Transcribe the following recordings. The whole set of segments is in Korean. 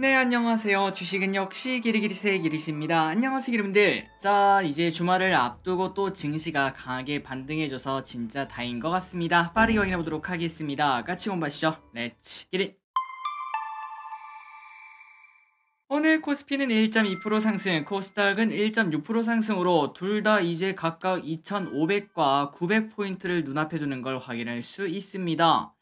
네, 안녕하세요. 주식은 역시 기리기리세 기리십니다. 안녕하세요, 기분들 자, 이제 주말을 앞두고 또 증시가 강하게 반등해줘서 진짜 다행인 것 같습니다. 빠르게 확인해보도록 하겠습니다. 까치곤 바시죠 렛츠 기리 오늘 코스피는 1.2% 상승, 코스닥은 1.6% 상승으로 둘 다 이제 각각 2,500과 900포인트를 눈앞에 두는 걸 확인할 수 있습니다.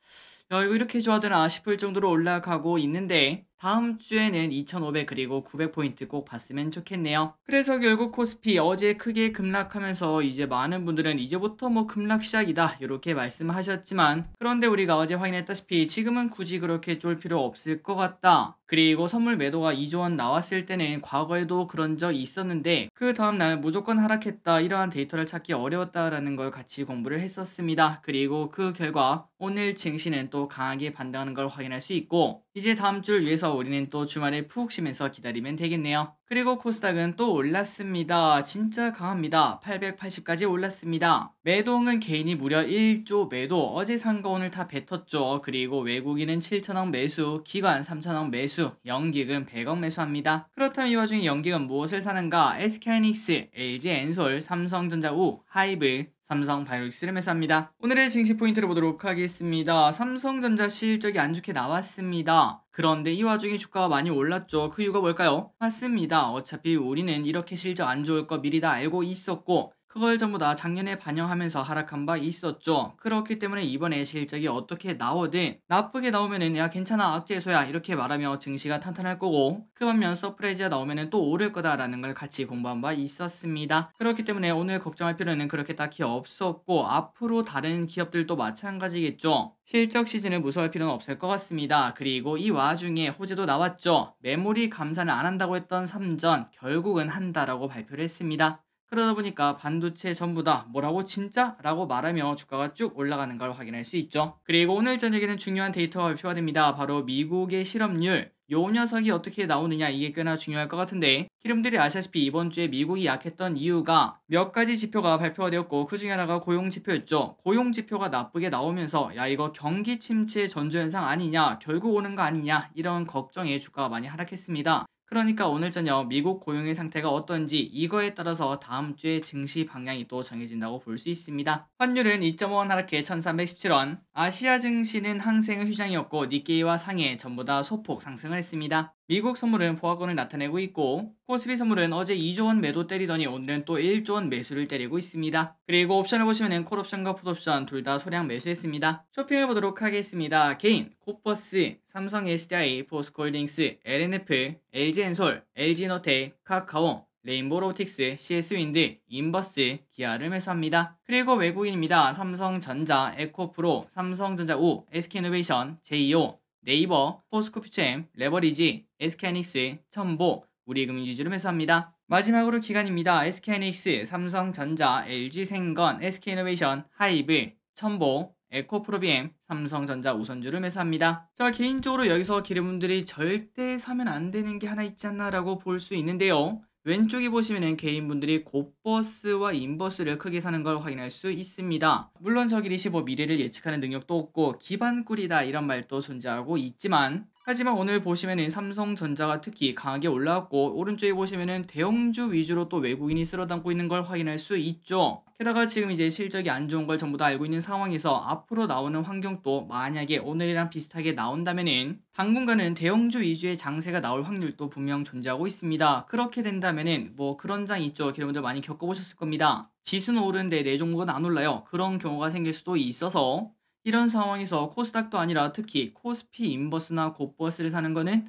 야, 이거 이렇게 좋아되나 싶을 정도로 올라가고 있는데 다음 주에는 2500 그리고 900포인트 꼭 봤으면 좋겠네요. 그래서 결국 코스피 어제 크게 급락하면서 이제 많은 분들은 이제부터 뭐 급락 시작이다 이렇게 말씀하셨지만 그런데 우리가 어제 확인했다시피 지금은 굳이 그렇게 쫄 필요 없을 것 같다. 그리고 선물 매도가 2조원 나왔을 때는 과거에도 그런 적이 있었는데 그 다음날 무조건 하락했다 이러한 데이터를 찾기 어려웠다라는 걸 같이 공부를 했었습니다. 그리고 그 결과 오늘 증시는 또 강하게 반대하는걸 확인할 수 있고 이제 다음 주를 위해서 그래서 우리는 또 주말에 푹 쉬면서 기다리면 되겠네요. 그리고 코스닥은 또 올랐습니다. 진짜 강합니다. 880까지 올랐습니다. 매동은 개인이 무려 1조 매도, 어제 산 거 오늘 다 뱉었죠. 그리고 외국인은 7천억 매수, 기관 3천억 매수, 연기금 100억 매수합니다. 그렇다면 이 와중에 연기금 무엇을 사는가? SK하이닉스, LG 엔솔, 삼성전자 우, 하이브, 삼성 바이오릭스름에서합니다 오늘의 증시 포인트를 보도록 하겠습니다. 삼성전자 실적이 안 좋게 나왔습니다. 그런데 이 와중에 주가가 많이 올랐죠. 그 이유가 뭘까요? 맞습니다. 어차피 우리는 이렇게 실적 안 좋을 거 미리 다 알고 있었고 그걸 전부 다 작년에 반영하면서 하락한 바 있었죠. 그렇기 때문에 이번에 실적이 어떻게 나오든 나쁘게 나오면은 야 괜찮아 악재에서야 이렇게 말하며 증시가 탄탄할 거고 그 반면 서프라이즈가 나오면은 또 오를 거다라는 걸 같이 공부한 바 있었습니다. 그렇기 때문에 오늘 걱정할 필요는 그렇게 딱히 없었고 앞으로 다른 기업들도 마찬가지겠죠. 실적 시즌을 무서워할 필요는 없을 것 같습니다. 그리고 이 와중에 호재도 나왔죠. 메모리 감산을 안 한다고 했던 삼전 결국은 한다라고 발표를 했습니다. 그러다 보니까 반도체 전부 다 뭐라고 진짜? 라고 말하며 주가가 쭉 올라가는 걸 확인할 수 있죠. 그리고 오늘 저녁에는 중요한 데이터가 발표가 됩니다. 바로 미국의 실업률. 요 녀석이 어떻게 나오느냐 이게 꽤나 중요할 것 같은데 기름들이 아시다시피 이번 주에 미국이 약했던 이유가 몇 가지 지표가 발표가 되었고 그 중에 하나가 고용 지표였죠. 고용 지표가 나쁘게 나오면서 야 이거 경기 침체 전조 현상 아니냐 결국 오는 거 아니냐 이런 걱정에 주가가 많이 하락했습니다. 그러니까 오늘 저녁 미국 고용의 상태가 어떤지 이거에 따라서 다음 주에 증시 방향이 또 정해진다고 볼 수 있습니다. 환율은 2.5원 하락해 1317원, 아시아 증시는 항생의 휴장이었고 니케이와 상해 전부 다 소폭 상승을 했습니다. 미국 선물은 보합권을 나타내고 있고 코스피 선물은 어제 2조 원 매도 때리더니 오늘은 또 1조 원 매수를 때리고 있습니다. 그리고 옵션을 보시면 콜옵션과 풋옵션 둘 다 소량 매수했습니다. 쇼핑을 보도록 하겠습니다. 개인, 코퍼스, 삼성 SDI, 포스콜딩스, LNF, LG엔솔, LG노테, 카카오, 레인보우 로틱스, CS윈드, 인버스, 기아를 매수합니다. 그리고 외국인입니다. 삼성전자, 에코프로, 삼성전자 우, SK이노베이션, 제2호, 네이버, 포스코퓨처엠, 레버리지, SK하이닉스, 첨보, 우리금융유지를 매수합니다. 마지막으로 기간입니다. SK하이닉스, 삼성전자, LG생건, SK이노베이션, 하이브, 첨보, 에코프로비엠, 삼성전자 우선주를 매수합니다. 자 개인적으로 여기서 기름분들이 절대 사면 안 되는 게 하나 있지 않나라고 볼 수 있는데요. 왼쪽에 보시면 개인분들이 곱버스와 인버스를 크게 사는 걸 확인할 수 있습니다. 물론 저길이 5 미래를 예측하는 능력도 없고 기반꿀이다 이런 말도 존재하고 있지만 하지만 오늘 보시면은 삼성전자가 특히 강하게 올라왔고 오른쪽에 보시면은 대형주 위주로 또 외국인이 쓸어담고 있는 걸 확인할 수 있죠. 게다가 지금 이제 실적이 안 좋은 걸 전부 다 알고 있는 상황에서 앞으로 나오는 환경도 만약에 오늘이랑 비슷하게 나온다면은 당분간은 대형주 위주의 장세가 나올 확률도 분명 존재하고 있습니다. 그렇게 된다면은 뭐 그런 장 있죠. 여러분들 많이 겪어보셨을 겁니다. 지수는 오른데내 종목은 안 올라요. 그런 경우가 생길 수도 있어서 이런 상황에서 코스닥도 아니라 특히 코스피 인버스나 곱버스를 사는 거는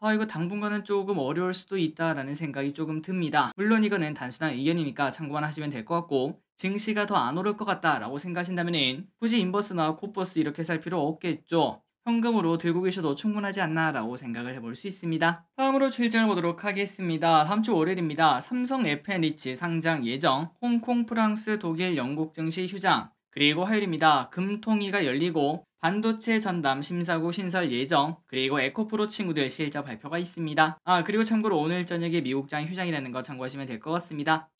아 이거 당분간은 조금 어려울 수도 있다라는 생각이 조금 듭니다. 물론 이거는 단순한 의견이니까 참고만 하시면 될 것 같고 증시가 더 안 오를 것 같다라고 생각하신다면 굳이 인버스나 곱버스 이렇게 살 필요 없겠죠. 현금으로 들고 계셔도 충분하지 않나라고 생각을 해볼 수 있습니다. 다음으로 출장을 보도록 하겠습니다. 다음 주 월요일입니다. 삼성 FNH 상장 예정, 홍콩, 프랑스, 독일, 영국 증시 휴장, 그리고 화요일입니다. 금통위가 열리고 반도체 전담 심사구 신설 예정 그리고 에코프로 친구들 실적 발표가 있습니다. 아 그리고 참고로 오늘 저녁에 미국장 휴장이라는 거 참고하시면 될 것 같습니다.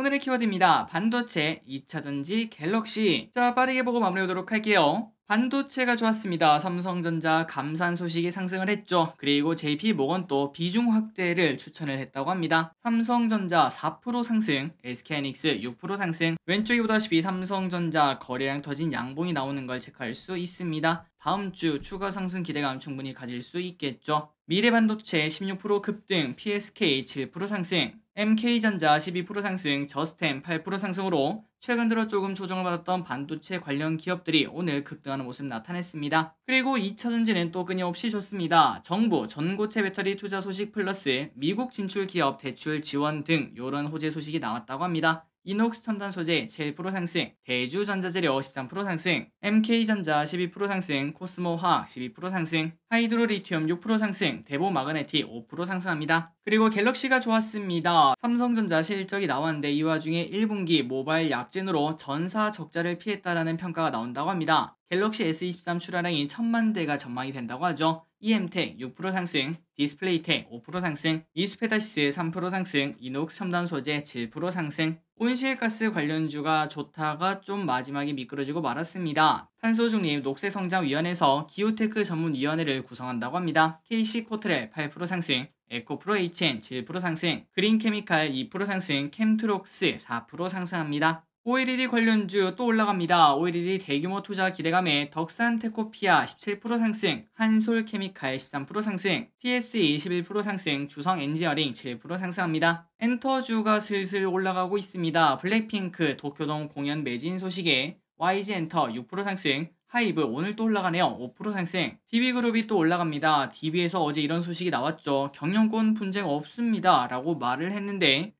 오늘의 키워드입니다. 반도체, 2차전지, 갤럭시. 자, 빠르게 보고 마무리하도록 할게요. 반도체가 좋았습니다. 삼성전자 감산 소식이 상승을 했죠. 그리고 JP 모건도 비중 확대를 추천을 했다고 합니다. 삼성전자 4% 상승, SK하이닉스 6% 상승. 왼쪽에 보다시피 삼성전자 거래량 터진 양봉이 나오는 걸 체크할 수 있습니다. 다음 주 추가 상승 기대감 충분히 가질 수 있겠죠. 미래반도체 16% 급등, PSK 7% 상승, MK전자 12% 상승, 저스템 8% 상승으로 최근 들어 조금 조정을 받았던 반도체 관련 기업들이 오늘 급등하는 모습 나타냈습니다. 그리고 2차전지는 또 끊임없이 좋습니다. 정부 전고체 배터리 투자 소식 플러스 미국 진출 기업 대출 지원 등 이런 호재 소식이 나왔다고 합니다. 이녹스 첨단 소재 7% 상승, 대주 전자재료 13% 상승, MK전자 12% 상승, 코스모 화학 12% 상승, 하이드로리튬 6% 상승, 데보 마그네티 5% 상승합니다. 그리고 갤럭시가 좋았습니다. 삼성전자 실적이 나왔는데 이 와중에 1분기 모바일 약진으로 전사 적자를 피했다라는 평가가 나온다고 합니다. 갤럭시 S23 출하량이 1000만 대가 전망이 된다고 하죠. EM텍 6% 상승, 디스플레이텍 5% 상승, 이수페다시스 3% 상승, 이녹 첨단 소재 7% 상승, 온실가스 관련주가 좋다가 좀 마지막에 미끄러지고 말았습니다. 탄소중립 녹색성장위원회에서 기후테크 전문위원회를 구성한다고 합니다. KC코트렐 8% 상승, 에코프로 HN 7% 상승, 그린케미칼 2% 상승, 캠트록스 4% 상승합니다. 5.11이 관련주 또 올라갑니다. 5.11이 대규모 투자 기대감에 덕산 테코피아 17% 상승, 한솔 케미칼 13% 상승, TSE 21% 상승, 주성 엔지어링 7% 상승합니다. 엔터주가 슬슬 올라가고 있습니다. 블랙핑크 도쿄동 공연 매진 소식에 YG 엔터 6% 상승, 하이브 오늘 또 올라가네요. 5% 상승. DB그룹이 또 올라갑니다. DB에서 어제 이런 소식이 나왔죠. 경영권 분쟁 없습니다. 라고 말을 했는데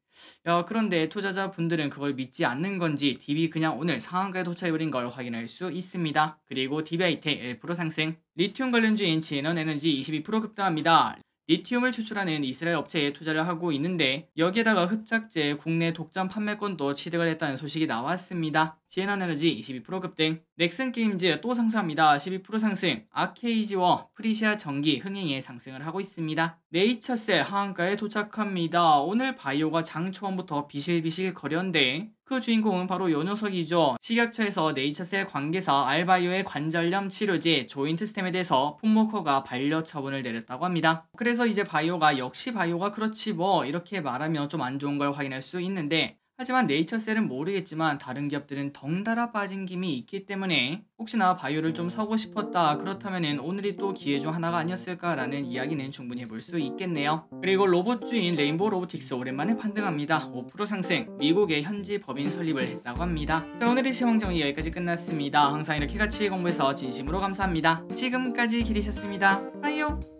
어, 그런데 투자자분들은 그걸 믿지 않는 건지 딥이 그냥 오늘 상한가에 도착해버린 걸 확인할 수 있습니다. 그리고 디바이테 1% 상승 리튬 관련주인 진원에너지 22% 급등합니다. 리튬을 추출하는 이스라엘 업체에 투자를 하고 있는데 여기에다가 흡착제 국내 독점 판매권도 취득을 했다는 소식이 나왔습니다. 지엔하에너지 22% 급등, 넥슨게임즈 또 상승합니다. 12% 상승, 아케이지와 프리시아 전기 흥행에 상승을 하고 있습니다. 네이처셀 하한가에 도착합니다. 오늘 바이오가 장 초반부터 비실비실 거렸는데 그 주인공은 바로 요 녀석이죠. 식약처에서 네이처셀 관계사 알바이오의 관절염 치료제 조인트 스템에 대해서 폼모커가 반려 처분을 내렸다고 합니다. 그래서 이제 바이오가 역시 바이오가 그렇지 뭐 이렇게 말하면 좀 안 좋은 걸 확인할 수 있는데 하지만 네이처셀은 모르겠지만 다른 기업들은 덩달아 빠진 김이 있기 때문에 혹시나 바이오를 좀 사고 싶었다 그렇다면 오늘이 또 기회 중 하나가 아니었을까라는 이야기는 충분히 해볼 수 있겠네요. 그리고 로봇주인 레인보우 로보틱스 오랜만에 반등합니다. 5% 상승, 미국의 현지 법인 설립을 했다고 합니다. 자 오늘의 시황정리 여기까지 끝났습니다. 항상 이렇게 같이 공부해서 진심으로 감사합니다. 지금까지 길이셨습니다 하이요!